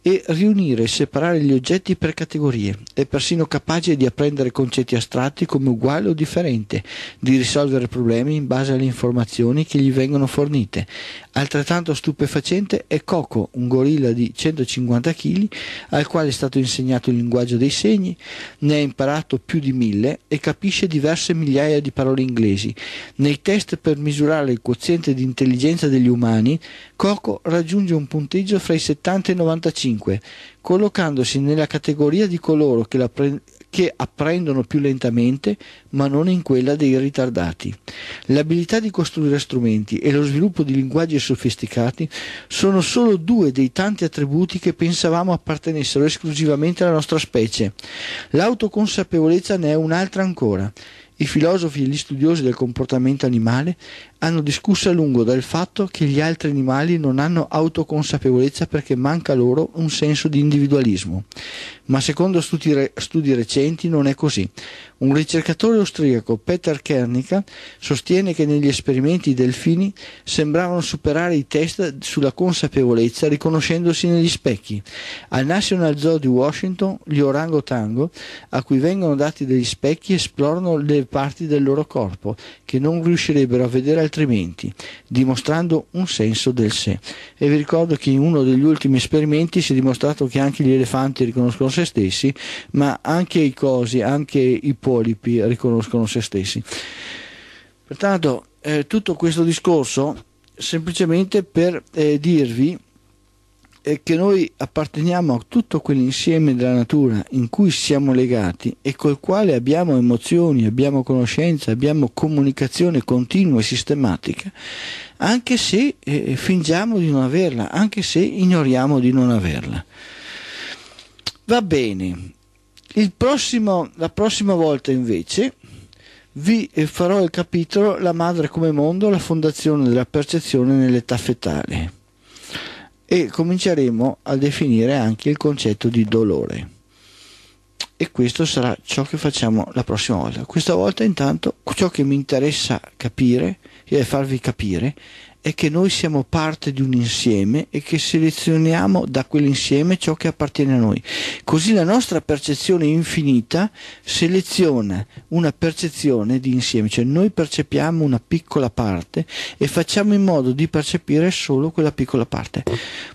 e riunire e separare gli oggetti per categorie. È persino capace di apprendere concetti astratti come uguale o differente, di risolvere problemi in base alle informazioni che gli vengono fornite. Altrettanto stupefacente è Coco, un gorilla di 150 kg al quale è stato insegnato il linguaggio dei segni, ne ha imparato più di mille e capisce diverse migliaia di parole inglesi. Nei test per misurare il quoziente di intelligenza degli umani Coco raggiunge un punteggio fra i 70 e i 95, collocandosi nella categoria di coloro che, pre- che apprendono più lentamente, ma non in quella dei ritardati. L'abilità di costruire strumenti e lo sviluppo di linguaggi sofisticati sono solo due dei tanti attributi che pensavamo appartenessero esclusivamente alla nostra specie. L'autoconsapevolezza ne è un'altra ancora. I filosofi e gli studiosi del comportamento animale hanno discusso a lungo del fatto che gli altri animali non hanno autoconsapevolezza perché manca loro un senso di individualismo. Ma secondo studi, re- studi recenti non è così. Un ricercatore austriaco, Peter Kernica, sostiene che negli esperimenti i delfini sembravano superare i test sulla consapevolezza riconoscendosi negli specchi. Al National Zoo di Washington, gli orangotango, a cui vengono dati degli specchi, esplorano le parti del loro corpo che non riuscirebbero a vedere altrimenti, dimostrando un senso del sé. E vi ricordo che in uno degli ultimi esperimenti si è dimostrato che anche gli elefanti riconoscono se stessi, ma anche i cosi, anche i polipi riconoscono se stessi. Pertanto, eh, tutto questo discorso semplicemente per eh, dirvi è che noi apparteniamo a tutto quell'insieme della natura in cui siamo legati e col quale abbiamo emozioni, abbiamo conoscenza, abbiamo comunicazione continua e sistematica, anche se eh, fingiamo di non averla, anche se ignoriamo di non averla. Va bene, prossimo, la prossima volta invece vi eh, farò il capitolo La madre come mondo, la fondazione della percezione nell'età fetale e cominceremo a definire anche il concetto di dolore e questo sarà ciò che facciamo la prossima volta questa volta intanto ciò che mi interessa capire e farvi capire è che noi siamo parte di un insieme e che selezioniamo da quell'insieme ciò che appartiene a noi. Così la nostra percezione infinita seleziona una percezione di insieme, cioè noi percepiamo una piccola parte e facciamo in modo di percepire solo quella piccola parte.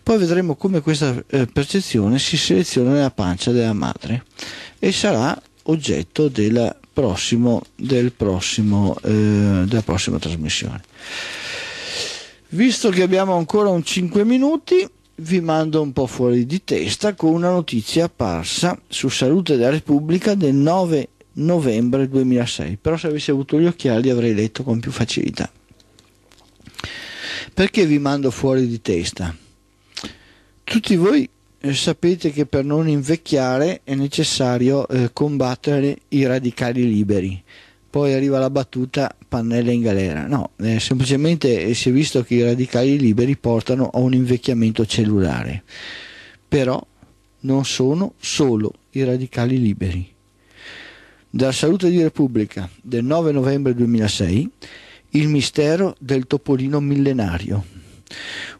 Poi vedremo come questa eh, percezione si seleziona nella pancia della madre e sarà oggetto della, prossimo, del prossimo, eh, della prossima trasmissione. Visto che abbiamo ancora un 5 minuti, vi mando un po' fuori di testa con una notizia apparsa su Salute della Repubblica del 9 novembre 2006. Però se avessi avuto gli occhiali avrei letto con più facilità. Perché vi mando fuori di testa? Tutti voi eh, sapete che per non invecchiare è necessario eh, combattere i radicali liberi. Poi arriva la battuta pannella in galera, no, eh, semplicemente eh, si è visto che i radicali liberi portano a un invecchiamento cellulare, però non sono solo i radicali liberi. Dalla Salute di Repubblica del 9 novembre 2006, il mistero del topolino millenario.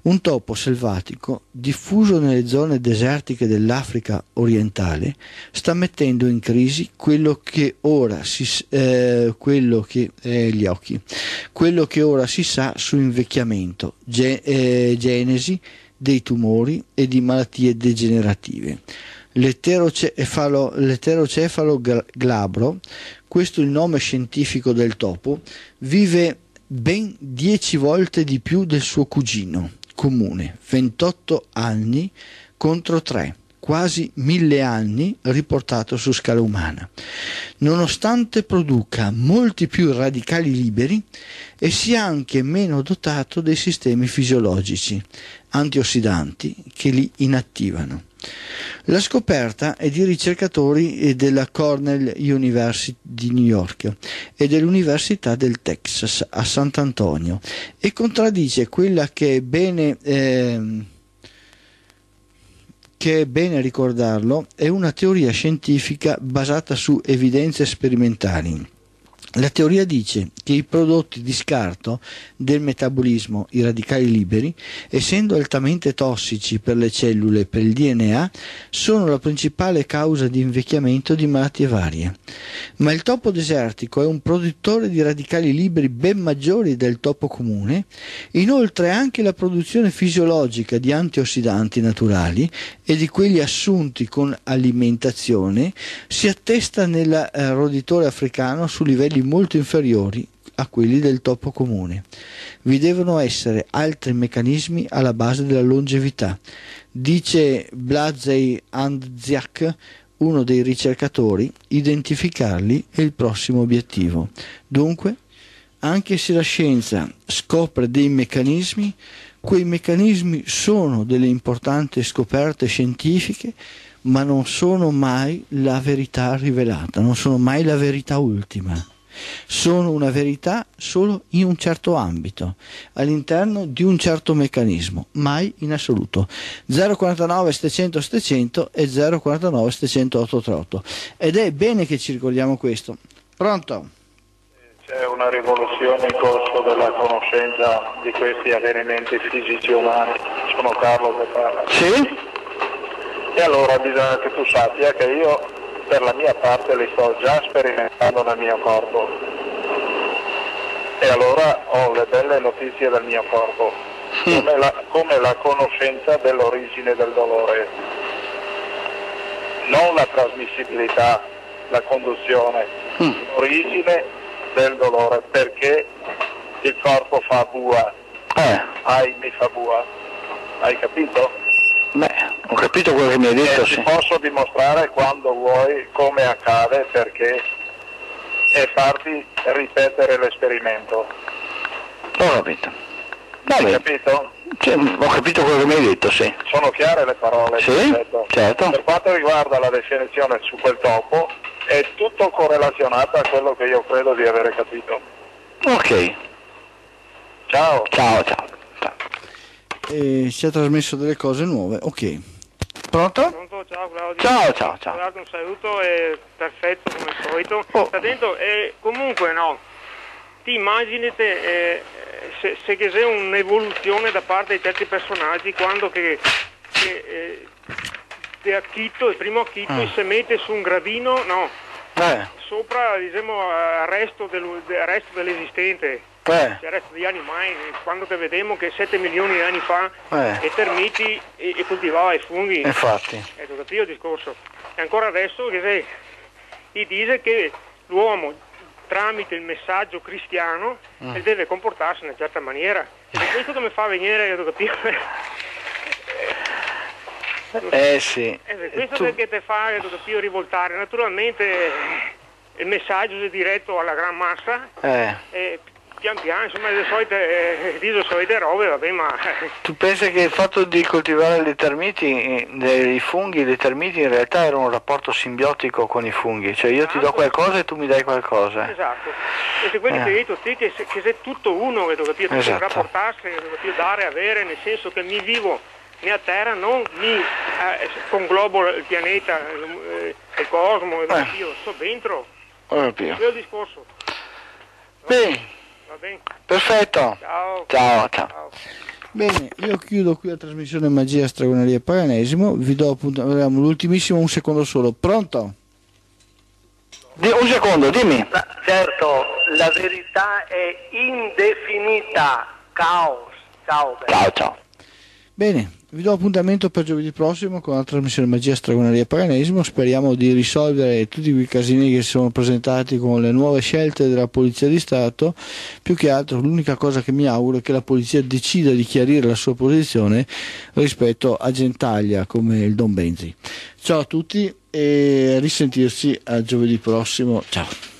Un topo selvatico, diffuso nelle zone desertiche dell'Africa orientale, sta mettendo in crisi quello che ora si, eh, che, eh, gli occhi, quello che ora si sa su invecchiamento, ge, eh, genesi dei tumori e di malattie degenerative. L'eterocefalo, l'eterocefalo glabro, questo è il nome scientifico del topo, vive ben 10 volte di più del suo cugino comune, 28 anni contro 3, quasi 1000 anni riportato su scala umana. Nonostante produca molti più radicali liberi e sia anche meno dotato dei sistemi fisiologici antiossidanti che li inattivano. La scoperta è di ricercatori eh, della Cornell University di New York e dell'Università del Texas a Sant'Antonio e contraddice quella che è bene, eh, che è bene ricordarlo, è una teoria scientifica basata su evidenze sperimentali la teoria dice che i prodotti di scarto del metabolismo, i radicali liberi, essendo altamente tossici per le cellule e per il DNA, sono la principale causa di invecchiamento di malattie varie. Ma il topo desertico è un produttore di radicali liberi ben maggiori del topo comune, inoltre anche la produzione fisiologica di antiossidanti naturali e di quelli assunti con alimentazione si attesta nel eh, roditore africano su livelli molto inferiori a quelli del topo comune. Vi devono essere altri meccanismi alla base della longevità. Dice Blazej Andziak, uno dei ricercatori, identificarli è il prossimo obiettivo. Dunque, anche se la scienza scopre dei meccanismi, quei meccanismi sono delle importanti scoperte scientifiche, ma non sono mai la verità rivelata, non sono mai la verità ultima sono una verità solo in un certo ambito, all'interno di un certo meccanismo, mai in assoluto. 049 700 700 e 049 700 838. Ed è bene che ci ricordiamo questo. Pronto? C'è una rivoluzione in corso della conoscenza di questi avvenimenti fisici umani. Sono Carlo che parla. Sì? E allora bisogna che tu sappia che io per la mia parte li sto già sperimentando nel mio corpo e allora ho le belle notizie del mio corpo, come la, come la conoscenza dell'origine del dolore, non la trasmissibilità, la conduzione, mm. l'origine del dolore, perché il corpo fa bua, eh. ai mi fa bua, hai capito? Beh, ho capito quello che mi hai detto. Eh, sì. posso dimostrare quando vuoi come accade perché e farti ripetere l'esperimento. Ho capito. Hai capito? Cioè, ho capito quello che mi hai detto, sì. Sono chiare le parole. Sì, certo. Per quanto riguarda la definizione su quel topo, è tutto correlazionato a quello che io credo di avere capito. Ok. Ciao. Ciao, ciao. ciao e si è trasmesso delle cose nuove. Ok. Pronto? Pronto, ciao Claudio. Ciao, ciao, ciao. Claudio, un saluto, è perfetto come al solito. Oh. Attento, eh, comunque no, ti immaginate eh, se, se, che c'è un'evoluzione da parte di certi personaggi quando che, che eh, acchito, il primo acchito ah. si mette su un gradino, no, eh. sopra diciamo, al resto, del, resto dell'esistente eh. il resto degli animali, quando che vediamo che 7 milioni di anni fa eh. e termiti e, e coltivava i funghi. Infatti. È tutto il discorso. E ancora adesso che si dice che l'uomo tramite il messaggio cristiano mm. deve comportarsi in una certa maniera. E questo come fa a venire, io capire? [LAUGHS] Eh sì. Eh, questo tu... perché ti fa capire, rivoltare. Naturalmente il messaggio è diretto alla gran massa. Eh pian piano, insomma, le solite, eh, le solite robe, vabbè, ma... [LAUGHS] Tu pensi che il fatto di coltivare le termiti, i funghi, le termiti in realtà era un rapporto simbiotico con i funghi, cioè io ti do esatto. qualcosa e tu mi dai qualcosa. Esatto, e se quelli eh. che hai detto te, che che se tutto uno, che capire, tu esatto. rapportarsi, capire, dare, avere, nel senso che mi vivo mia terra non mi eh, conglobo il pianeta, eh, il cosmo, eh. io sto dentro. Oh, il discorso. Bene. Va bene. Perfetto. Ciao. Ciao, ciao. Bene, io chiudo qui la trasmissione Magia, Stragoneria e Paganesimo. Vi do appuntamento, l'ultimissimo, un secondo solo. Pronto? Di, un secondo, dimmi. La, certo, la verità è indefinita. Caos. Ciao. Ciao, ciao. Bene, vi do appuntamento per giovedì prossimo con la trasmissione Magia Stragoneria Paganesimo. Speriamo di risolvere tutti quei casini che si sono presentati con le nuove scelte della Polizia di Stato. Più che altro, l'unica cosa che mi auguro è che la Polizia decida di chiarire la sua posizione rispetto a Gentaglia come il Don Benzi. Ciao a tutti e a risentirci a giovedì prossimo. Ciao.